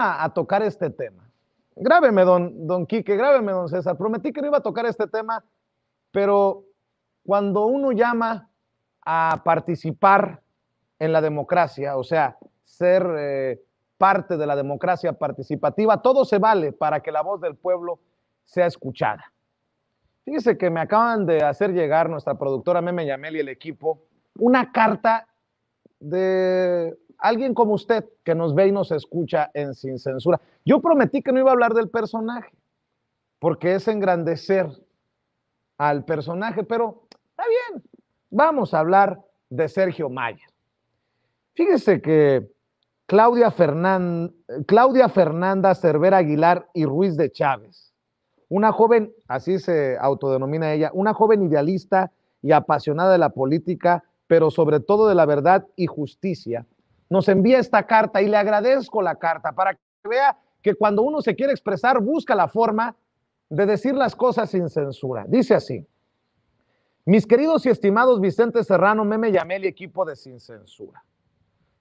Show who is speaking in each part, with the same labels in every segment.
Speaker 1: a, tocar este tema. Grábeme, don, don Quique, grábeme, don César. Prometí que no iba a tocar este tema, pero cuando uno llama a participar en la democracia, o sea, ser eh, parte de la democracia participativa, todo se vale para que la voz del pueblo sea escuchada. Fíjese que me acaban de hacer llegar nuestra productora Meme Yamel y el equipo una carta de alguien como usted que nos ve y nos escucha en Sin Censura. Yo prometí que no iba a hablar del personaje, porque es engrandecer al personaje, pero está bien, vamos a hablar de Sergio Mayer. Fíjese que Claudia, Claudia Fernanda Cervera Aguilar y Ruiz de Chávez, una joven, así se autodenomina ella, una joven idealista y apasionada de la política, pero sobre todo de la verdad y justicia, nos envía esta carta y le agradezco la carta para que vea que cuando uno se quiere expresar busca la forma de decir las cosas sin censura. Dice así, mis queridos y estimados Vicente Serrano, Meme Yamel y equipo de Sin Censura.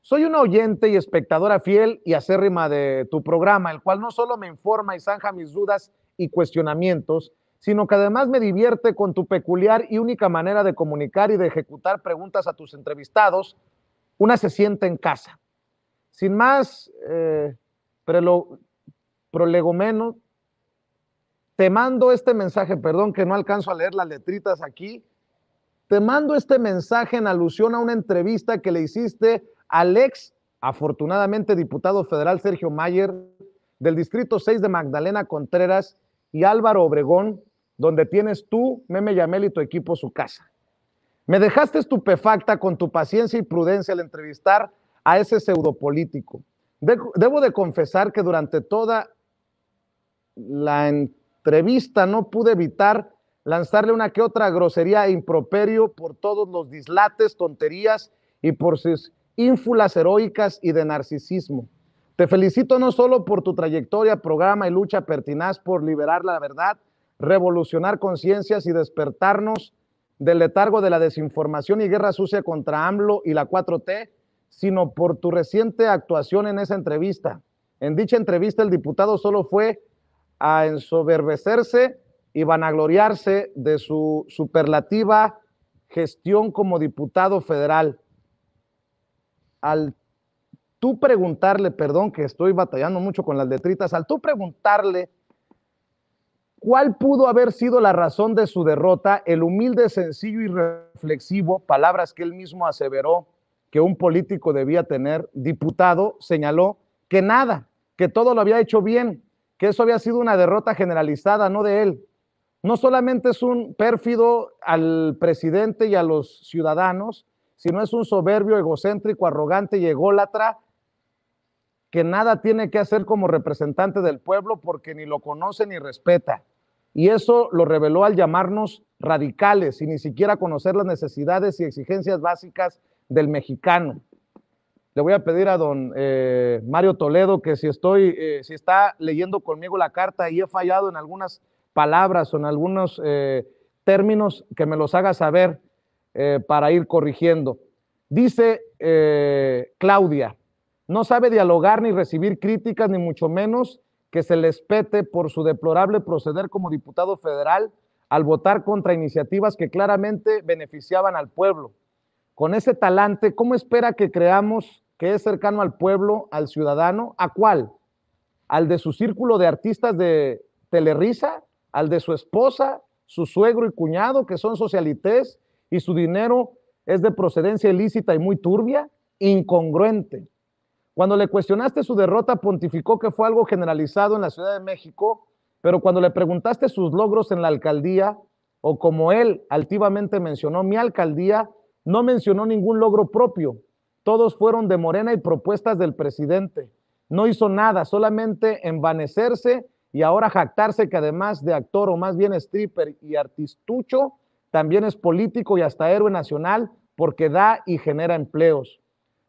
Speaker 1: Soy una oyente y espectadora fiel y acérrima de tu programa, el cual no solo me informa y zanja mis dudas y cuestionamientos, sino que además me divierte con tu peculiar y única manera de comunicar y de ejecutar preguntas a tus entrevistados, una se siente en casa. Sin más, eh, prolegomeno, te mando este mensaje, perdón que no alcanzo a leer las letritas aquí, te mando este mensaje en alusión a una entrevista que le hiciste al ex, afortunadamente, diputado federal Sergio Mayer del Distrito 6 de Magdalena Contreras y Álvaro Obregón, donde tienes tú, Meme Yamel y tu equipo su casa. Me dejaste estupefacta con tu paciencia y prudencia al entrevistar a ese pseudopolítico. debo de confesar que durante toda la entrevista no pude evitar lanzarle una que otra grosería e improperio por todos los dislates, tonterías y por sus ínfulas heroicas y de narcisismo. Te felicito no solo por tu trayectoria, programa y lucha pertinaz por liberar la verdad, revolucionar conciencias y despertarnos del letargo de la desinformación y guerra sucia contra AMLO y la 4T, sino por tu reciente actuación en esa entrevista. En dicha entrevista el diputado solo fue a ensoberbecerse y vanagloriarse de su superlativa gestión como diputado federal. Al tú preguntarle, perdón que estoy batallando mucho con las letritas, al tú preguntarle ¿Cuál pudo haber sido la razón de su derrota? El humilde, sencillo y reflexivo, palabras que él mismo aseveró que un político debía tener, diputado, señaló que nada, que todo lo había hecho bien, que eso había sido una derrota generalizada, no de él. No solamente es un pérfido al presidente y a los ciudadanos, sino es un soberbio, egocéntrico, arrogante y ególatra que nada tiene que hacer como representante del pueblo porque ni lo conoce ni respeta. Y eso lo reveló al llamarnos radicales y ni siquiera conocer las necesidades y exigencias básicas del mexicano. Le voy a pedir a don eh, Mario Toledo que si estoy, eh, si está leyendo conmigo la carta y he fallado en algunas palabras o en algunos eh, términos, que me los haga saber para ir corrigiendo. Dice Claudia, no sabe dialogar ni recibir críticas, ni mucho menos que se les pete por su deplorable proceder como diputado federal al votar contra iniciativas que claramente beneficiaban al pueblo. Con ese talante, ¿cómo espera que creamos que es cercano al pueblo, al ciudadano? ¿A cuál? ¿Al de su círculo de artistas de Telerisa? ¿Al de su esposa, su suegro y cuñado, que son socialites y su dinero es de procedencia ilícita y muy turbia? Incongruente. Cuando le cuestionaste su derrota, pontificó que fue algo generalizado en la Ciudad de México, pero cuando le preguntaste sus logros en la alcaldía, o como él altivamente mencionó, mi alcaldía, no mencionó ningún logro propio. Todos fueron de Morena y propuestas del presidente. No hizo nada, solamente envanecerse y ahora jactarse que además de actor o más bien stripper y artistucho, también es político y hasta héroe nacional porque da y genera empleos.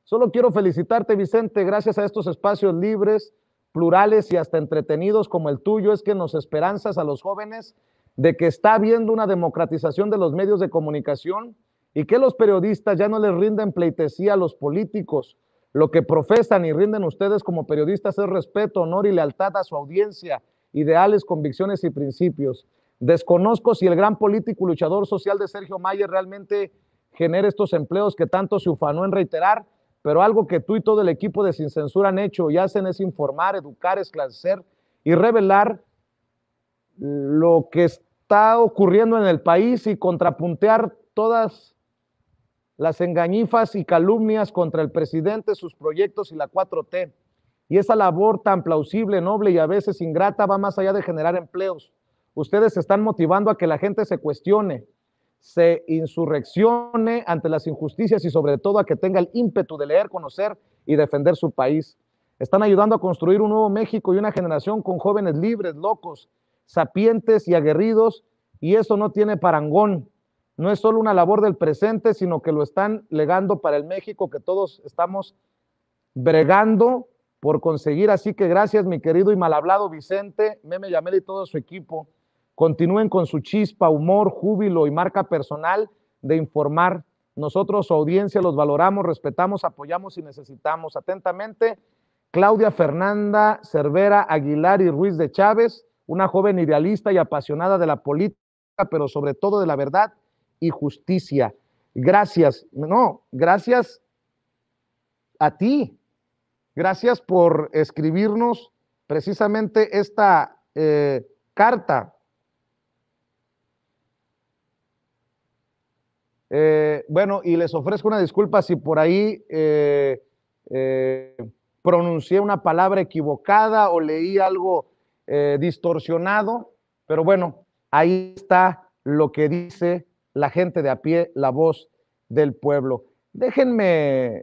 Speaker 1: Solo quiero felicitarte, Vicente, gracias a estos espacios libres, plurales y hasta entretenidos como el tuyo, es que nos esperanzas a los jóvenes de que está habiendo una democratización de los medios de comunicación y que los periodistas ya no les rinden pleitesía a los políticos. Lo que profesan y rinden ustedes como periodistas es respeto, honor y lealtad a su audiencia, ideales, convicciones y principios. Desconozco si el gran político luchador social de Sergio Mayer realmente genera estos empleos que tanto se ufanó en reiterar, pero algo que tú y todo el equipo de Sin Censura han hecho y hacen es informar, educar, esclarecer y revelar lo que está ocurriendo en el país y contrapuntear todas las engañifas y calumnias contra el presidente, sus proyectos y la 4T. Y esa labor tan plausible, noble y a veces ingrata va más allá de generar empleos. Ustedes están motivando a que la gente se cuestione, se insurreccione ante las injusticias y sobre todo a que tenga el ímpetu de leer, conocer y defender su país. Están ayudando a construir un nuevo México y una generación con jóvenes libres, locos, sapientes y aguerridos, y eso no tiene parangón. No es solo una labor del presente, sino que lo están legando para el México que todos estamos bregando por conseguir. Así que gracias, mi querido y mal Vicente, Meme Yamel y todo su equipo. Continúen con su chispa, humor, júbilo y marca personal de informar. Nosotros, su audiencia, los valoramos, respetamos, apoyamos y necesitamos. Atentamente, Claudia Fernanda Cervera Aguilar y Ruiz de Chávez, una joven idealista y apasionada de la política, pero sobre todo de la verdad y justicia. Gracias, no, gracias a ti. Gracias por escribirnos precisamente esta eh, carta Eh, bueno, y les ofrezco una disculpa si por ahí eh, eh, pronuncié una palabra equivocada o leí algo distorsionado, pero bueno, ahí está lo que dice la gente de a pie, la voz del pueblo. Déjenme